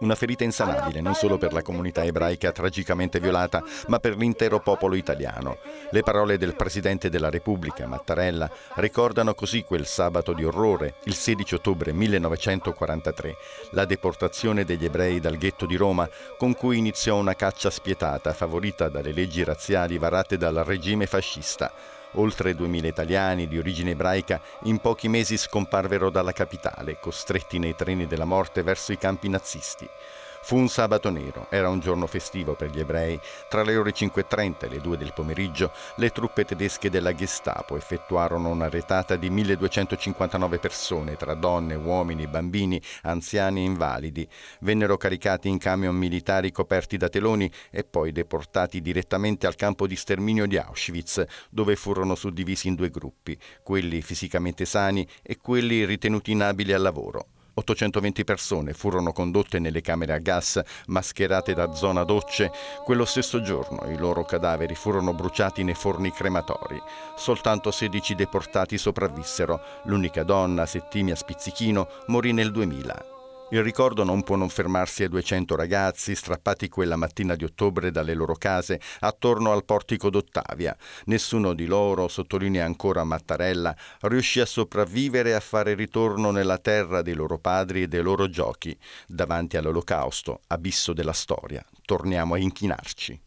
Una ferita insanabile non solo per la comunità ebraica tragicamente violata, ma per l'intero popolo italiano. Le parole del Presidente della Repubblica, Mattarella, ricordano così quel sabato di orrore, il 16 ottobre 1943, la deportazione degli ebrei dal ghetto di Roma, con cui iniziò una caccia spietata favorita dalle leggi razziali varate dal regime fascista. Oltre 2000 italiani di origine ebraica in pochi mesi scomparvero dalla capitale, costretti nei treni della morte verso i campi nazisti. Fu un sabato nero, era un giorno festivo per gli ebrei. Tra le ore 5.30 e le 2 del pomeriggio le truppe tedesche della Gestapo effettuarono una retata di 1259 persone, tra donne, uomini, bambini, anziani e invalidi. Vennero caricati in camion militari coperti da teloni e poi deportati direttamente al campo di sterminio di Auschwitz, dove furono suddivisi in due gruppi, quelli fisicamente sani e quelli ritenuti inabili al lavoro. 820 persone furono condotte nelle camere a gas mascherate da zona docce. Quello stesso giorno i loro cadaveri furono bruciati nei forni crematori. Soltanto 16 deportati sopravvissero. L'unica donna, Settimia Spizzichino, morì nel 2000. Il ricordo non può non fermarsi ai 200 ragazzi strappati quella mattina di ottobre dalle loro case attorno al portico d'Ottavia. Nessuno di loro, sottolinea ancora Mattarella, riuscì a sopravvivere e a fare ritorno nella terra dei loro padri e dei loro giochi. Davanti all'olocausto, abisso della storia, torniamo a inchinarci.